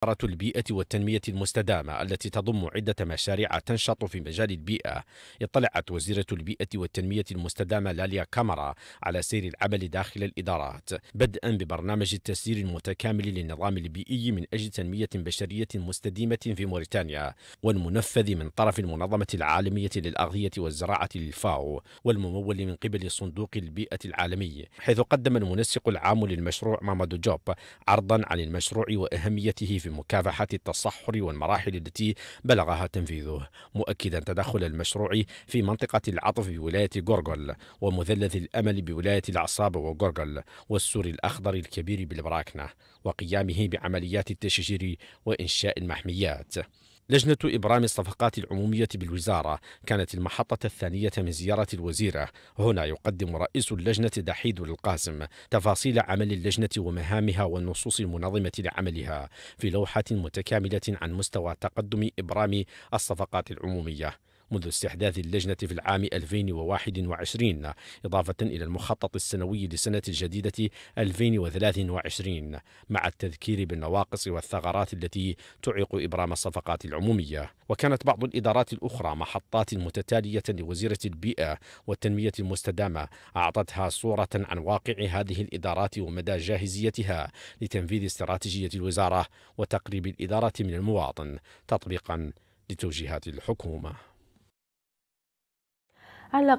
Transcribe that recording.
إدارة البيئة والتنمية المستدامة التي تضم عدة مشاريع تنشط في مجال البيئة اطلعت وزيرة البيئة والتنمية المستدامة لاليا كامرا على سير العمل داخل الإدارات بدءا ببرنامج التسيير المتكامل للنظام البيئي من أجل تنمية بشرية مستديمة في موريتانيا والمنفذ من طرف المنظمة العالمية للأغذية والزراعة للفاو والممول من قبل صندوق البيئة العالمي حيث قدم المنسق العام للمشروع مامادو جوب عرضا عن المشروع وأهميته في مكافحة التصحر والمراحل التي بلغها تنفيذه مؤكدا تدخل المشروع في منطقة العطف بولاية غورغل ومثلث الأمل بولاية العصابة وغورغل والسور الأخضر الكبير بالبراكنة وقيامه بعمليات التشجير وإنشاء المحميات لجنة إبرام الصفقات العمومية بالوزارة كانت المحطة الثانية من زيارة الوزيرة هنا يقدم رئيس اللجنة دحيد القاسم تفاصيل عمل اللجنة ومهامها والنصوص المنظمة لعملها في لوحة متكاملة عن مستوى تقدم إبرام الصفقات العمومية منذ استحداث اللجنة في العام 2021 إضافة إلى المخطط السنوي لسنة الجديدة 2023 مع التذكير بالنواقص والثغرات التي تعيق إبرام الصفقات العمومية وكانت بعض الإدارات الأخرى محطات متتالية لوزيرة البيئة والتنمية المستدامة أعطتها صورة عن واقع هذه الإدارات ومدى جاهزيتها لتنفيذ استراتيجية الوزارة وتقريب الإدارة من المواطن تطبيقا لتوجيهات الحكومه ala